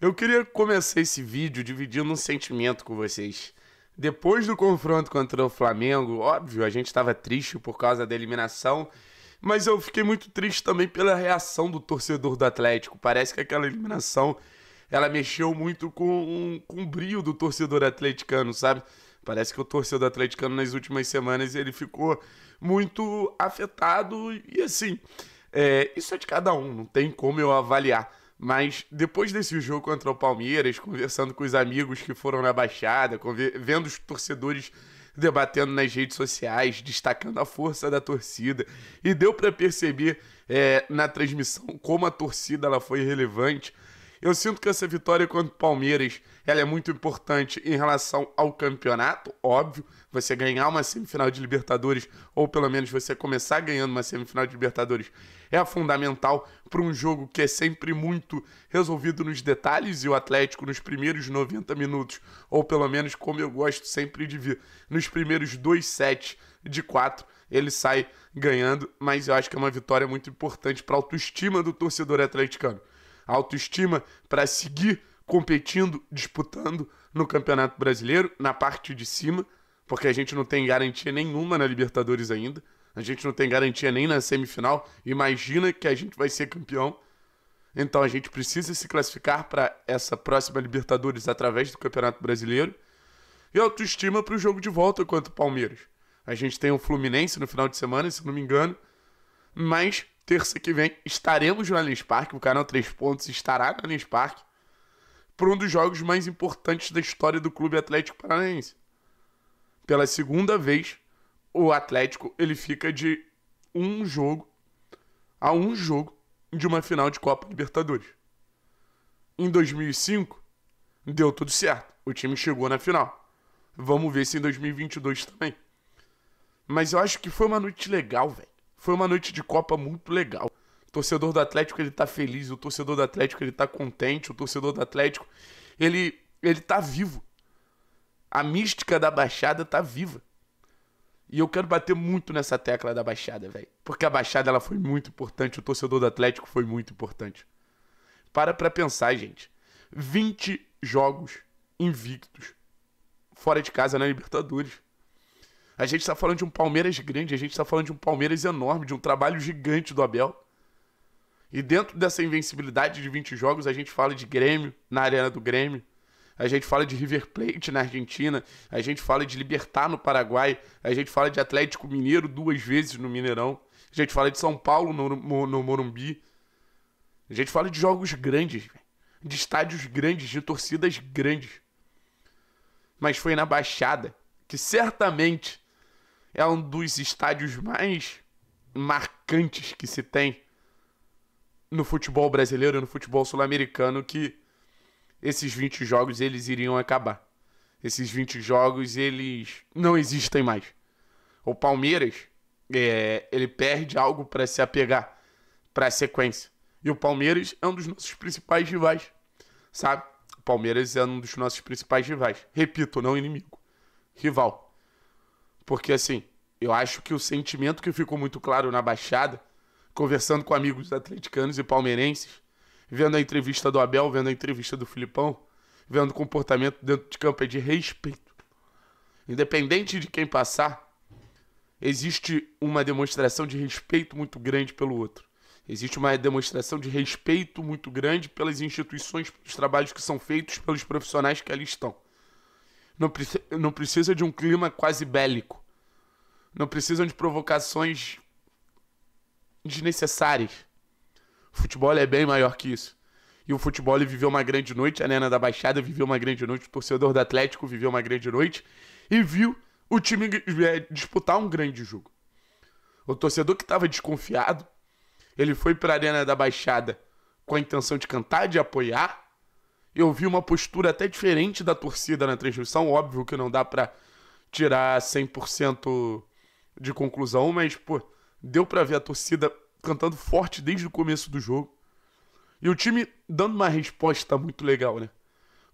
Eu queria começar esse vídeo dividindo um sentimento com vocês. Depois do confronto contra o Flamengo, óbvio, a gente estava triste por causa da eliminação, mas eu fiquei muito triste também pela reação do torcedor do Atlético. Parece que aquela eliminação ela mexeu muito com, com o brilho do torcedor atleticano, sabe? Parece que o torcedor atleticano nas últimas semanas ele ficou muito afetado e assim, é, isso é de cada um, não tem como eu avaliar. Mas depois desse jogo contra o Palmeiras, conversando com os amigos que foram na Baixada, vendo os torcedores debatendo nas redes sociais, destacando a força da torcida, e deu para perceber é, na transmissão como a torcida ela foi relevante eu sinto que essa vitória contra o Palmeiras ela é muito importante em relação ao campeonato, óbvio. Você ganhar uma semifinal de Libertadores, ou pelo menos você começar ganhando uma semifinal de Libertadores, é fundamental para um jogo que é sempre muito resolvido nos detalhes e o Atlético nos primeiros 90 minutos, ou pelo menos como eu gosto sempre de ver, nos primeiros dois sets de quatro ele sai ganhando, mas eu acho que é uma vitória muito importante para a autoestima do torcedor atleticano autoestima para seguir competindo, disputando no Campeonato Brasileiro, na parte de cima, porque a gente não tem garantia nenhuma na Libertadores ainda. A gente não tem garantia nem na semifinal. Imagina que a gente vai ser campeão. Então a gente precisa se classificar para essa próxima Libertadores através do Campeonato Brasileiro. E autoestima para o jogo de volta contra o Palmeiras. A gente tem o Fluminense no final de semana, se não me engano. Mas Terça que vem estaremos no Allianz Parque, o canal Três Pontos estará no Allianz Parque por um dos jogos mais importantes da história do Clube Atlético Paranaense. Pela segunda vez, o Atlético ele fica de um jogo a um jogo de uma final de Copa Libertadores. Em 2005 deu tudo certo, o time chegou na final. Vamos ver se em 2022 também. Mas eu acho que foi uma noite legal, velho. Foi uma noite de Copa muito legal. O torcedor do Atlético ele tá feliz, o torcedor do Atlético ele tá contente, o torcedor do Atlético ele ele tá vivo. A mística da Baixada tá viva. E eu quero bater muito nessa tecla da Baixada, velho. Porque a Baixada ela foi muito importante, o torcedor do Atlético foi muito importante. Para pra pensar, gente. 20 jogos invictos fora de casa na Libertadores. A gente está falando de um Palmeiras grande, a gente está falando de um Palmeiras enorme, de um trabalho gigante do Abel. E dentro dessa invencibilidade de 20 jogos, a gente fala de Grêmio na Arena do Grêmio, a gente fala de River Plate na Argentina, a gente fala de Libertar no Paraguai, a gente fala de Atlético Mineiro duas vezes no Mineirão, a gente fala de São Paulo no, no Morumbi, a gente fala de jogos grandes, de estádios grandes, de torcidas grandes. Mas foi na Baixada que certamente é um dos estádios mais marcantes que se tem no futebol brasileiro e no futebol sul-americano que esses 20 jogos eles iriam acabar. Esses 20 jogos eles não existem mais. O Palmeiras é, ele perde algo para se apegar para a sequência. E o Palmeiras é um dos nossos principais rivais, sabe? O Palmeiras é um dos nossos principais rivais. Repito, não inimigo, rival. Porque, assim, eu acho que o sentimento que ficou muito claro na Baixada, conversando com amigos atleticanos e palmeirenses, vendo a entrevista do Abel, vendo a entrevista do Filipão, vendo o comportamento dentro de campo, é de respeito. Independente de quem passar, existe uma demonstração de respeito muito grande pelo outro. Existe uma demonstração de respeito muito grande pelas instituições, pelos trabalhos que são feitos pelos profissionais que ali estão. Não, não precisa de um clima quase bélico. Não precisam de provocações desnecessárias. O futebol é bem maior que isso. E o futebol viveu uma grande noite, a Nena da Baixada viveu uma grande noite, o torcedor do Atlético viveu uma grande noite e viu o time é, disputar um grande jogo. O torcedor que estava desconfiado, ele foi para a Arena da Baixada com a intenção de cantar, de apoiar. Eu vi uma postura até diferente da torcida na transmissão, óbvio que não dá para tirar 100% de conclusão, mas, pô, deu para ver a torcida cantando forte desde o começo do jogo. E o time dando uma resposta muito legal, né?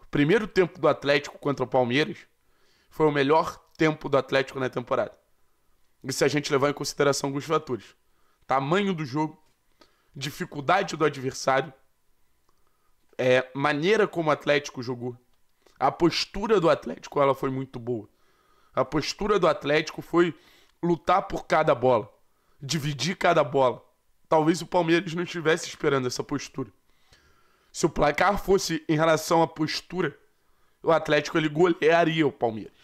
O primeiro tempo do Atlético contra o Palmeiras foi o melhor tempo do Atlético na temporada. E se a gente levar em consideração alguns fatores: tamanho do jogo, dificuldade do adversário, é, maneira como o Atlético jogou, a postura do Atlético ela foi muito boa. A postura do Atlético foi lutar por cada bola, dividir cada bola. Talvez o Palmeiras não estivesse esperando essa postura. Se o placar fosse em relação à postura, o Atlético ele golearia o Palmeiras.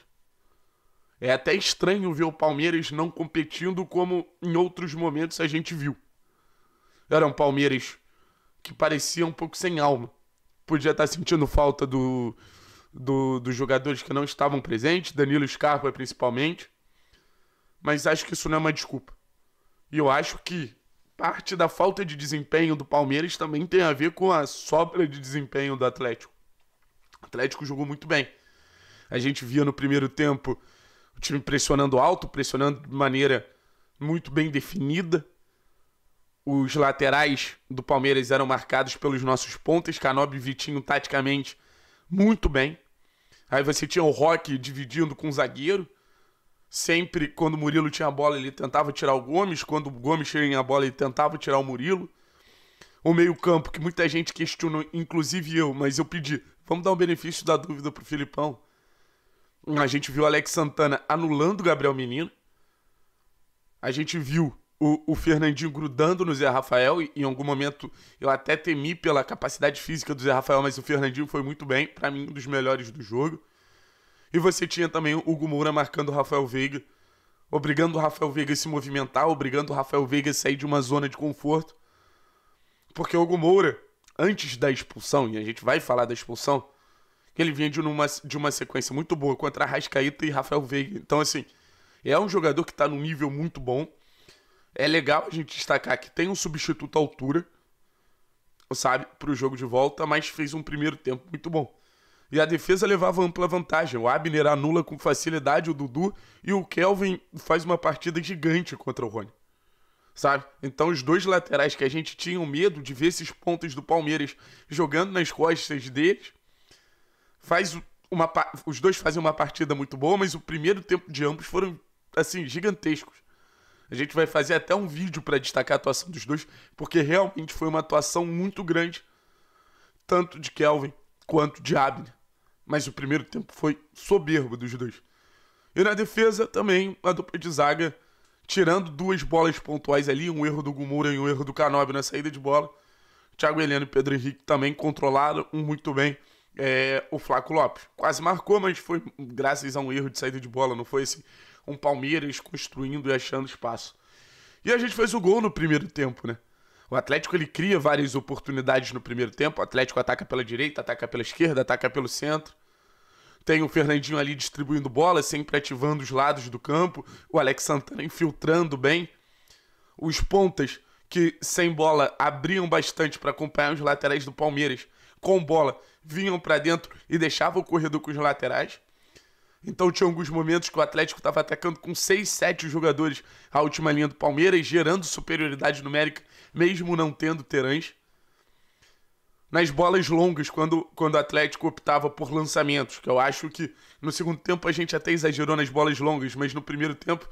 É até estranho ver o Palmeiras não competindo como em outros momentos a gente viu. Era um Palmeiras que parecia um pouco sem alma. Podia estar tá sentindo falta do, do, dos jogadores que não estavam presentes, Danilo Scarpa principalmente mas acho que isso não é uma desculpa. E eu acho que parte da falta de desempenho do Palmeiras também tem a ver com a sobra de desempenho do Atlético. O Atlético jogou muito bem. A gente via no primeiro tempo o time pressionando alto, pressionando de maneira muito bem definida. Os laterais do Palmeiras eram marcados pelos nossos pontas, Canob e Vitinho taticamente muito bem. Aí você tinha o Roque dividindo com o zagueiro sempre quando o Murilo tinha a bola, ele tentava tirar o Gomes, quando o Gomes tinha a bola, ele tentava tirar o Murilo. O meio-campo, que muita gente questionou, inclusive eu, mas eu pedi, vamos dar um benefício da dúvida pro Filipão. A gente viu o Alex Santana anulando o Gabriel Menino. A gente viu o, o Fernandinho grudando no Zé Rafael. E em algum momento eu até temi pela capacidade física do Zé Rafael, mas o Fernandinho foi muito bem. para mim, um dos melhores do jogo. E você tinha também o Gumura marcando o Rafael Veiga, obrigando o Rafael Veiga a se movimentar, obrigando o Rafael Veiga a sair de uma zona de conforto. Porque o Gumura, antes da expulsão, e a gente vai falar da expulsão, ele vinha de uma, de uma sequência muito boa contra Rascaíta e Rafael Veiga. Então, assim, é um jogador que está num nível muito bom. É legal a gente destacar que tem um substituto à altura, sabe, para o jogo de volta, mas fez um primeiro tempo muito bom e a defesa levava ampla vantagem. O Abner anula com facilidade o Dudu e o Kelvin faz uma partida gigante contra o Rony. Sabe? Então os dois laterais que a gente tinha medo de ver esses pontos do Palmeiras jogando nas costas deles, faz uma os dois fazem uma partida muito boa, mas o primeiro tempo de ambos foram assim gigantescos. A gente vai fazer até um vídeo para destacar a atuação dos dois, porque realmente foi uma atuação muito grande, tanto de Kelvin quanto de Abner mas o primeiro tempo foi soberbo dos dois. E na defesa também, a dupla de zaga, tirando duas bolas pontuais ali, um erro do Gumura e um erro do Canobi na saída de bola. Thiago Heleno e Pedro Henrique também controlaram muito bem é, o Flaco Lopes. Quase marcou, mas foi graças a um erro de saída de bola, não foi assim, um Palmeiras construindo e achando espaço. E a gente fez o gol no primeiro tempo, né? O Atlético ele cria várias oportunidades no primeiro tempo. O Atlético ataca pela direita, ataca pela esquerda, ataca pelo centro. Tem o Fernandinho ali distribuindo bola, sempre ativando os lados do campo. O Alex Santana infiltrando bem. Os pontas que sem bola abriam bastante para acompanhar os laterais do Palmeiras. Com bola, vinham para dentro e deixavam o corredor com os laterais. Então tinha alguns momentos que o Atlético estava atacando com 6, 7 jogadores à última linha do Palmeiras, gerando superioridade numérica, mesmo não tendo terãs. Nas bolas longas, quando, quando o Atlético optava por lançamentos, que eu acho que no segundo tempo a gente até exagerou nas bolas longas, mas no primeiro tempo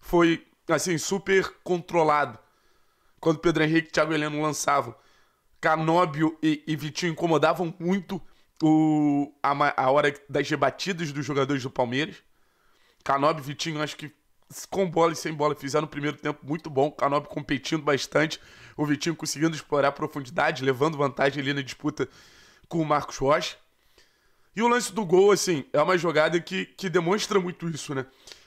foi assim, super controlado. Quando Pedro Henrique e Thiago Heleno lançavam. Canóbio e, e Vitinho incomodavam muito o, a, a hora das rebatidas dos jogadores do Palmeiras. e Vitinho, acho que com bola e sem bola, fizeram no primeiro tempo muito bom. Canob competindo bastante. O Vitinho conseguindo explorar a profundidade, levando vantagem ali na disputa com o Marcos Rocha. E o lance do gol, assim, é uma jogada que, que demonstra muito isso, né?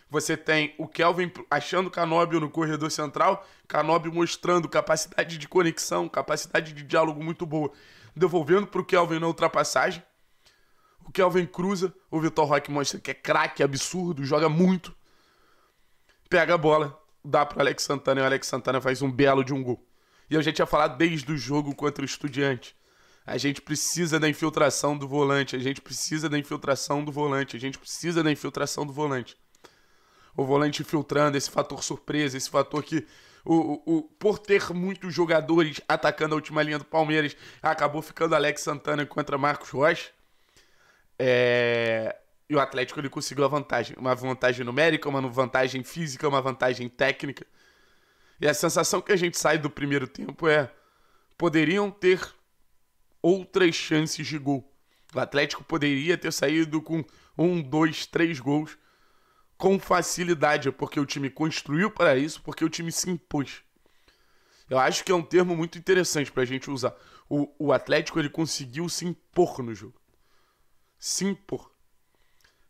Você tem o Kelvin achando Canóbio no corredor central, Canóbio mostrando capacidade de conexão, capacidade de diálogo muito boa devolvendo para o Kelvin na ultrapassagem. O Kelvin cruza, o Vitor Roque mostra que é craque, absurdo, joga muito. Pega a bola, dá para Alex Santana e o Alex Santana faz um belo de um gol. E a gente tinha falado desde o jogo contra o Estudiante. A gente precisa da infiltração do volante, a gente precisa da infiltração do volante, a gente precisa da infiltração do volante. O volante infiltrando, esse fator surpresa, esse fator que o, o, por ter muitos jogadores atacando a última linha do Palmeiras, acabou ficando Alex Santana contra Marcos Rocha. É... E o Atlético ele conseguiu a vantagem. Uma vantagem numérica, uma vantagem física, uma vantagem técnica. E a sensação que a gente sai do primeiro tempo é: poderiam ter outras chances de gol. O Atlético poderia ter saído com um, dois, três gols com facilidade, é porque o time construiu para isso, porque o time se impôs. Eu acho que é um termo muito interessante para a gente usar. O, o Atlético ele conseguiu se impor no jogo. Se impor.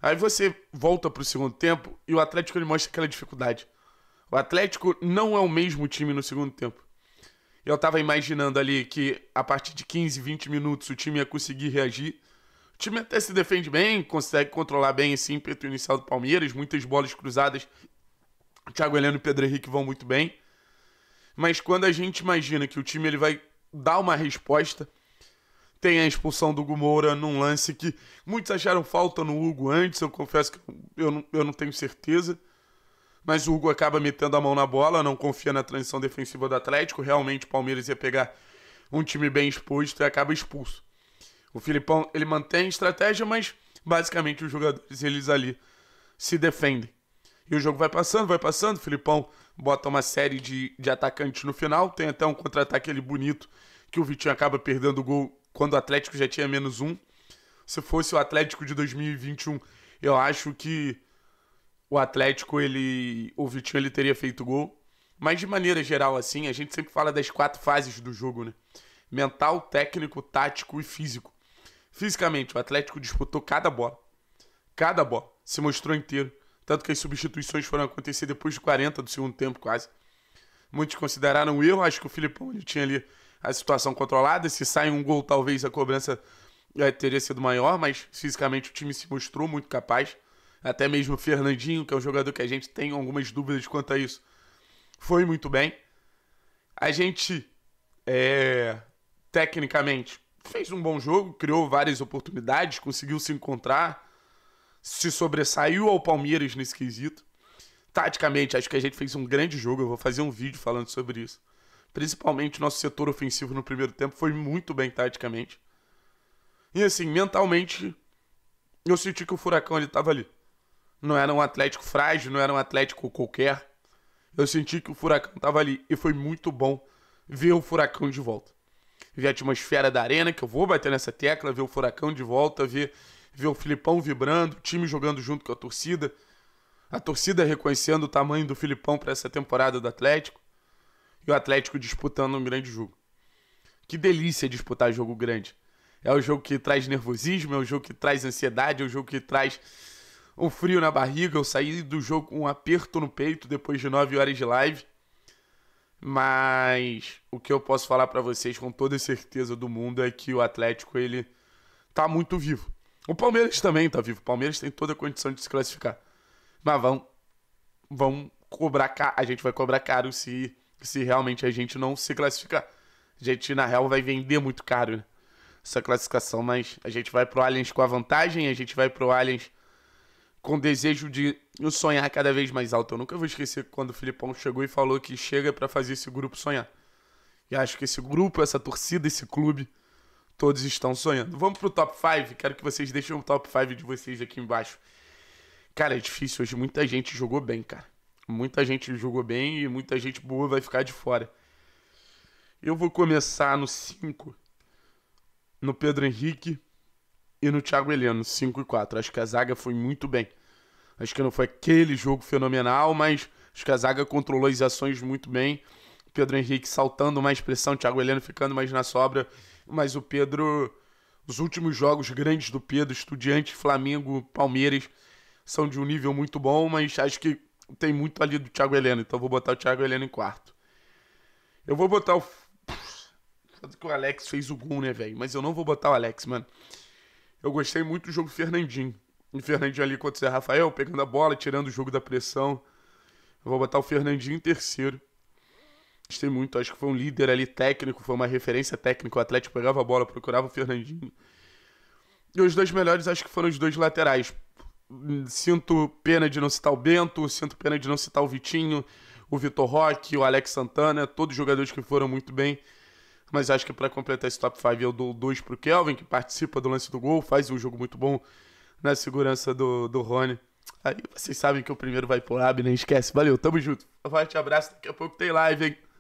Aí você volta para o segundo tempo e o Atlético ele mostra aquela dificuldade. O Atlético não é o mesmo time no segundo tempo. Eu estava imaginando ali que a partir de 15, 20 minutos o time ia conseguir reagir time até se defende bem, consegue controlar bem esse ímpeto inicial do Palmeiras, muitas bolas cruzadas. Thiago Heleno e Pedro Henrique vão muito bem. Mas quando a gente imagina que o time ele vai dar uma resposta, tem a expulsão do Hugo Moura num lance que muitos acharam falta no Hugo antes, eu confesso que eu não, eu não tenho certeza. Mas o Hugo acaba metendo a mão na bola, não confia na transição defensiva do Atlético. Realmente o Palmeiras ia pegar um time bem exposto e acaba expulso. O Filipão, ele mantém estratégia, mas basicamente os jogadores, eles ali se defendem. E o jogo vai passando, vai passando. O Filipão bota uma série de, de atacantes no final. Tem até um contra-ataque ali bonito que o Vitinho acaba perdendo o gol quando o Atlético já tinha menos um. Se fosse o Atlético de 2021, eu acho que o Atlético, ele. O Vitinho ele teria feito gol. Mas de maneira geral, assim, a gente sempre fala das quatro fases do jogo, né? Mental, técnico, tático e físico. Fisicamente, o Atlético disputou cada bola. Cada bola. Se mostrou inteiro. Tanto que as substituições foram acontecer depois de 40 do segundo tempo, quase. Muitos consideraram um erro. Acho que o Filipão ele tinha ali a situação controlada. Se sai um gol, talvez a cobrança é, teria sido maior, mas fisicamente o time se mostrou muito capaz. Até mesmo o Fernandinho, que é um jogador que a gente tem algumas dúvidas quanto a isso, foi muito bem. A gente, é, tecnicamente, fez um bom jogo, criou várias oportunidades, conseguiu se encontrar, se sobressaiu ao Palmeiras nesse quesito. Taticamente, acho que a gente fez um grande jogo, eu vou fazer um vídeo falando sobre isso. Principalmente nosso setor ofensivo no primeiro tempo foi muito bem taticamente. E assim, mentalmente, eu senti que o Furacão ele tava ali. Não era um Atlético frágil, não era um Atlético qualquer. Eu senti que o Furacão tava ali e foi muito bom ver o Furacão de volta ver a atmosfera da arena, que eu vou bater nessa tecla, ver o Furacão de volta, ver, ver o Filipão vibrando, o time jogando junto com a torcida, a torcida reconhecendo o tamanho do Filipão para essa temporada do Atlético e o Atlético disputando um grande jogo. Que delícia disputar jogo grande. É o jogo que traz nervosismo, é o jogo que traz ansiedade, é o jogo que traz um frio na barriga. Eu saí do jogo com um aperto no peito depois de nove horas de live. Mas o que eu posso falar para vocês com toda certeza do mundo é que o Atlético ele tá muito vivo. O Palmeiras também tá vivo. O Palmeiras tem toda a condição de se classificar. Mas vão vão cobrar caro, a gente vai cobrar caro se se realmente a gente não se classificar. A gente na real vai vender muito caro né? essa classificação, mas a gente vai pro Allianz com a vantagem, a gente vai pro Allianz com desejo de sonhar cada vez mais alto. Eu nunca vou esquecer quando o Filipão chegou e falou que chega para fazer esse grupo sonhar. E acho que esse grupo, essa torcida, esse clube, todos estão sonhando. Vamos pro top 5. Quero que vocês deixem o top 5 de vocês aqui embaixo. Cara, é difícil hoje. Muita gente jogou bem, cara. Muita gente jogou bem e muita gente boa vai ficar de fora. Eu vou começar no 5. No Pedro Henrique e no Thiago Heleno, 5 e 4. Acho que a zaga foi muito bem. Acho que não foi aquele jogo fenomenal, mas acho que a zaga controlou as ações muito bem. Pedro Henrique saltando mais pressão, Thiago Heleno ficando mais na sobra. Mas o Pedro, os últimos jogos grandes do Pedro, Estudiante, Flamengo, Palmeiras, são de um nível muito bom, mas acho que tem muito ali do Thiago Heleno. Então vou botar o Thiago Heleno em quarto. Eu vou botar o. que o Alex fez o gol, né, velho? Mas eu não vou botar o Alex, mano eu gostei muito do jogo do Fernandinho. O Fernandinho ali contra o Zé Rafael, pegando a bola, tirando o jogo da pressão. Eu vou botar o Fernandinho em terceiro. Gostei muito, acho que foi um líder ali técnico, foi uma referência técnica. O Atlético pegava a bola, procurava o Fernandinho. E os dois melhores acho que foram os dois laterais. Sinto pena de não citar o Bento, sinto pena de não citar o Vitinho, o Vitor Roque, o Alex Santana, todos jogadores que foram muito bem mas acho que para completar esse top 5 eu dou 2 pro Kelvin, que participa do lance do gol, faz um jogo muito bom na segurança do, do Rony. Aí vocês sabem que o primeiro vai pro Ab, nem né? esquece. Valeu, tamo junto. Forte abraço, daqui a pouco tem live, hein?